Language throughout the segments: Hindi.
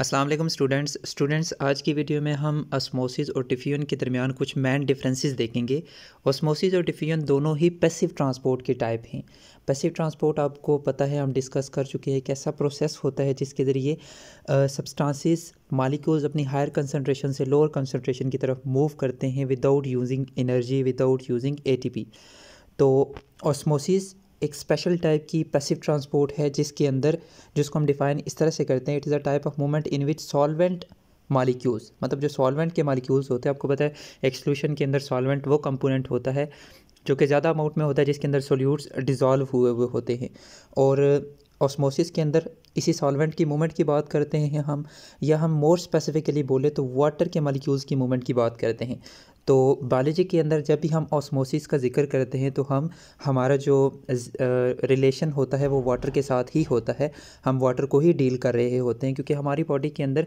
असलम स्टूडेंट्स स्टूडेंट्स आज की वीडियो में हम ऑस्मोसिस और टिफ्यून के दरमियान कुछ मैन डिफरेंसेस देखेंगे ऑस्मोसिस और टिफ्यून दोनों ही पैसिव ट्रांसपोर्ट के टाइप हैं पैसिव ट्रांसपोर्ट आपको पता है हम डिस्कस कर चुके हैं कैसा प्रोसेस होता है जिसके ज़रिए सब्सटांसिस मालिक्यूल्स अपनी हायर कंसनट्रेशन से लोअर कंसनट्रेशन की तरफ मूव करते हैं without using energy without using a तो ऑस्मोसिस एक स्पेशल टाइप की पैसिव ट्रांसपोर्ट है जिसके अंदर जिसको हम डिफाइन इस तरह से करते हैं it is a type of movement in which solvent molecules मतलब जो सॉल्वेंट के मालिक्यूल्स होते हैं आपको पता है एक्सलूशन के अंदर सॉल्वेंट वो कंपोनेंट होता है जो कि ज़्यादा अमाउंट में होता है जिसके अंदर सोल्यूट्स डिजॉल्व हुए हुए होते हैं और ऑस्मोसिस के अंदर इसी सॉल्वेंट की मूवमेंट की बात करते हैं हम या हम मोर स्पेसिफिकली बोले तो वाटर के मालिक्यूल्स की मूवमेंट की बात करते हैं तो बायोलॉजी के अंदर जब भी हम ऑस्मोसिस का जिक्र करते हैं तो हम हमारा जो रिलेशन होता है वो वाटर के साथ ही होता है हम वाटर को ही डील कर रहे होते हैं क्योंकि हमारी बॉडी के अंदर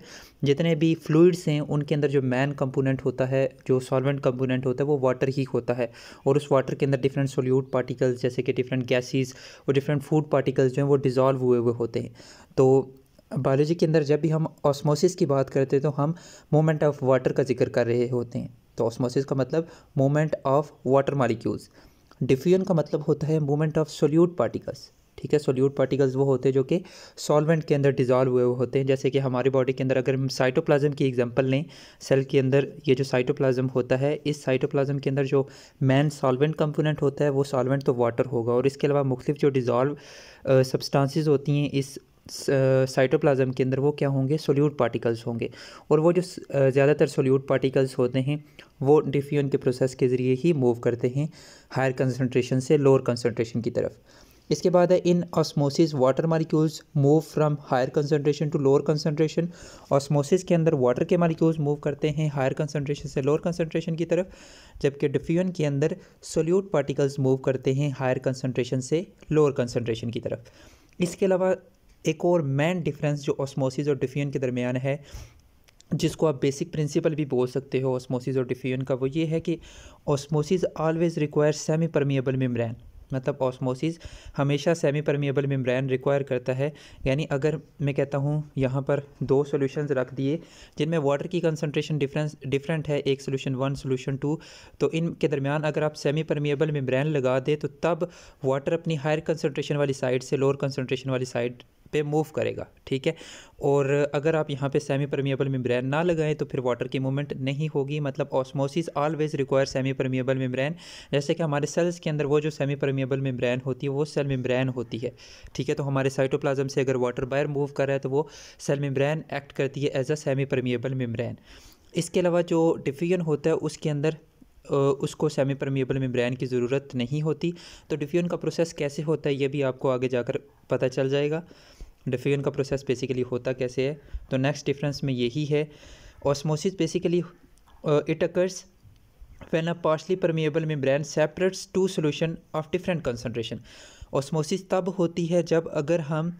जितने भी फ्लूड्स हैं उनके अंदर जो मैन कंपोनेंट होता है जो सॉल्वेंट कंपोनेंट होता है वो वाटर ही होता है और उस वाटर के अंदर डिफरेंट सोल्यूट पार्टिकल्स जैसे कि डिफरेंट गैसेज और डिफरेंट फूड पार्टिकल्स जो हैं वो डिज़ोल्व हुए हुए होते हैं तो बायोलॉजी के अंदर जब भी हम ऑस्मोसिस की बात करते हैं तो हम मोमेंट ऑफ वाटर का जिक्र कर रहे होते हैं तो ऑस्मोसिस का मतलब movement of water molecules diffusion का मतलब होता है मूवमेंट ऑफ सोल्यूट पार्टिकल्स ठीक है सोल्यूट पार्टिकल्स वो होते हैं जो कि सॉल्वेंट के अंदर डिजॉल्व हुए होते हैं जैसे कि हमारी बॉडी के अंदर अगर हम साइटोप्लाज्म की एग्जांपल लें सेल के अंदर ये जो साइटोप्लाज्म होता है इस साइटोप्लाज्म के अंदर जो मैन सॉल्वेंट कंपोनेंट होता है वो सॉल्वेंट तो वाटर होगा और इसके अलावा मुख्तफ जो डिजॉल्व सब्सटांसिस होती हैं इस साइटोप्लाज्म के अंदर वो क्या होंगे सोल्यूट पार्टिकल्स होंगे और वो जो ज़्यादातर सोल्यूट पार्टिकल्स होते हैं वो डिफ्यूजन के प्रोसेस के ज़रिए ही मूव करते हैं हायर कंसनट्रेशन से लोअर कंसनट्रेशन की तरफ इसके बाद है in osmosis water molecules move from higher concentration to lower concentration osmosis के अंदर वाटर के मालिक्यूल्स मूव करते हैं हायर कंसनट्रेशन से लोअर कंसनट्रेशन की तरफ जबकि डिफ्यूजन के अंदर सोल्यूट पार्टिकल्स मूव करते हैं हायर कंसनट्रेशन से लोअर कंसनट्रेशन की तरफ इसके अलावा एक और मेन डिफरेंस जो ऑस्मोसिस और डिफ्यूजन के दरमियान है जिसको आप बेसिक प्रिंसिपल भी बोल सकते हो ऑस्मोसिस और डिफ्यूजन का वो ये है कि osmosis always require semi permeable membrane मतलब ऑस्मोसिस हमेशा सेमी परमिएबल मेम्ब्रेन रिक्वायर करता है यानी अगर मैं कहता हूँ यहाँ पर दो सॉल्यूशंस रख दिए जिनमें वाटर की कंसंट्रेशन डिफरेंस डिफरेंट है एक सॉल्यूशन वन सॉल्यूशन टू तो इनके दरमियान अगर आप सेमी परमिएबल मेम्ब्रेन लगा दें तो तब वाटर अपनी हायर कंसनट्रेशन वाली साइड से लोअर कंसनट्रेशन वाली साइड पे मूव करेगा ठीक है और अगर आप यहाँ पे सेमी परमिएबल मेम्ब्रेन ना लगाएं तो फिर वाटर की मूवमेंट नहीं होगी मतलब osmosis always require semi permeable membrane जैसे कि हमारे सेल्स के अंदर वो जो सेमी परमिएबल मेम्ब्रेन होती है वो सेल मेम्ब्रेन होती है ठीक है तो हमारे साइटोप्लाज्म से अगर वाटर बाहर मूव कर रहा है तो वो सेल मेम्ब्रेन एक्ट करती है as a semi permeable membrane इसके अलावा जो डिफ्यूजन होता है उसके अंदर उसको सेमी परमिएबल मेम्ब्रेन की ज़रूरत नहीं होती तो डिफ्यूजन का प्रोसेस कैसे होता है ये भी आपको आगे जाकर पता चल जाएगा डिफ्यूजन का प्रोसेस बेसिकली होता कैसे है तो नेक्स्ट डिफरेंस में यही है osmosis basically it occurs when a partially permeable membrane separates two solution of different concentration osmosis तब होती है जब अगर हम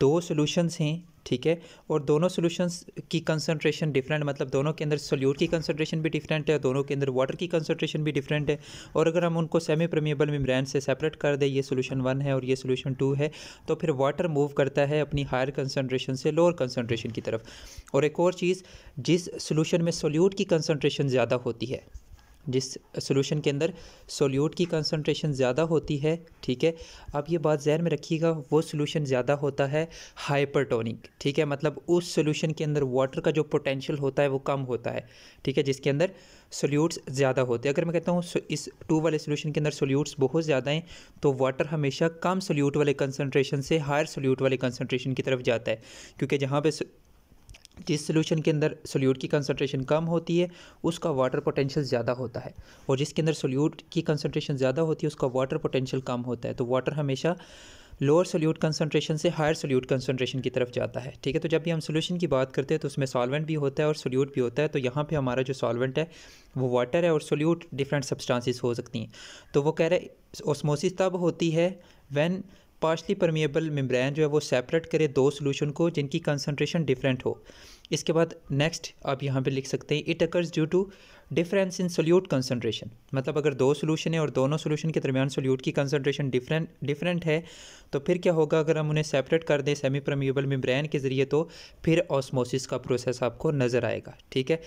दो सोल्यूशंस हैं ठीक है और दोनों सोल्यूशंस की कंसनट्रेशन डिफरेंट मतलब दोनों के अंदर सोल्यूट की कंसनट्रेशन भी डिफरेंट है दोनों के अंदर वाटर की कंसनट्रेशन भी डिफरेंट है और अगर हम उनको सेमी प्रमेबल मेम्ब्रेन से सेपरेट कर दें ये सोल्यूशन वन है और ये सोल्यूशन टू है तो फिर वाटर मूव करता है अपनी हायर कंसनट्रेशन से लोअर कंसनट्रेशन की तरफ और एक और चीज़ जिस सोल्यूशन में सोल्यूट की कंसनट्रेशन ज़्यादा होती है जिस सॉल्यूशन के अंदर सोल्यूट की कंसनट्रेशन ज़्यादा होती है ठीक है अब ये बात जहन में रखिएगा वो सॉल्यूशन ज़्यादा होता है हाइपरटोनिक ठीक है मतलब उस सोल्यूशन के अंदर वाटर का जो पोटेंशियल होता है वो कम होता है ठीक है जिसके अंदर सोल्यूट्स ज़्यादा होते हैं अगर मैं कहता हूँ इस टू वाले सोल्यूशन के अंदर सोल्यूट्स बहुत ज़्यादा हैं तो वाटर हमेशा कम सोल्यूट वाले कंसनट्रेशन से हायर सोल्यूट वाले कंसनट्रेशन की तरफ जाता है क्योंकि जहाँ पर जिस सोल्यूशन के अंदर सोल्यूट की कंसनट्रेशन कम होती है उसका वाटर पोटेंशियल ज़्यादा होता है और जिसके अंदर सोल्यूट की कंसनट्रेशन ज़्यादा होती है उसका वाटर पोटेंशियल कम होता है तो वाटर हमेशा लोअर सोल्यूट कंसनट्रेशन से हायर सोल्यूट कंसनट्रेशन की तरफ जाता है ठीक है तो जब भी हम सोल्यूशन की बात करते हैं तो उसमें सॉल्वेंट भी होता है और सोल्यूट भी होता है तो यहाँ पे हमारा जो सॉल्वेंट है वो वाटर है और सोल्यूट डिफरेंट सब्सटेंसेस हो सकती हैं तो वो कह रहे ओस्मोसिस तब होती है व्हेन पार्शली परमिएबल मेम्ब्रेन जो है वो सेपरेट करे दो सोल्यूशन को जिनकी कंसनट्रेशन डिफरेंट हो इसके बाद नेक्स्ट आप यहाँ पे लिख सकते हैं it occurs due to difference in solute concentration मतलब अगर दो सोल्यूशन है और दोनों सोल्यूशन के दरमियान सोल्यूट की कंसनट्रेशन डिफरेंट डिफरेंट है तो फिर क्या होगा अगर हम उन्हें सेपरेट कर दें सेमी परमिएबल मेम्ब्रेन के ज़रिए तो फिर ऑस्मोसिस का प्रोसेस आपको नज़र आएगा ठीक है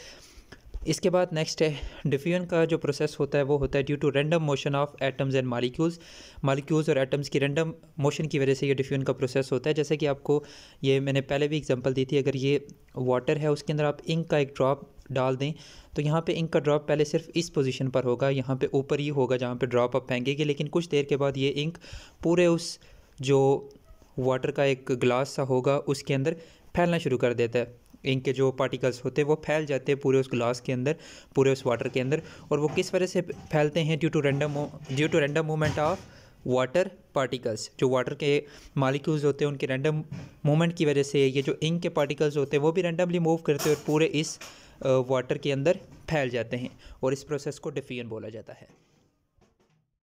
इसके बाद नेक्स्ट है डिफ्यूजन का जो प्रोसेस होता है वो होता है due to random motion of atoms and molecules molecules और एटम्स की रैंडम मोशन की वजह से ये डिफ्यूजन का प्रोसेस होता है जैसे कि आपको ये मैंने पहले भी एग्जांपल दी थी अगर ये वाटर है उसके अंदर आप इंक का एक ड्रॉप डाल दें तो यहाँ पे इंक का ड्रॉप पहले सिर्फ इस पोजीशन पर होगा यहाँ पे ऊपर ही होगा जहाँ पे ड्रॉप आप फेंकेंगे लेकिन कुछ देर के बाद ये इंक पूरे उस जो वाटर का एक ग्लास सा होगा उसके अंदर फैलना शुरू कर देता है इंक के जो पार्टिकल्स होते हैं वो फैल जाते हैं पूरे उस ग्लास के अंदर पूरे उस वाटर के अंदर और वो किस वजह से फैलते हैं due to random due to random movement of water particles जो वाटर के मालिक्यूल्स होते हैं उनके रैंडम मूवमेंट की वजह से ये जो इंक के पार्टिकल्स होते हैं वो भी रैंडमली मूव करते हैं और पूरे इस वाटर के अंदर फैल जाते हैं और इस प्रोसेस को डिफ्यूजन बोला जाता है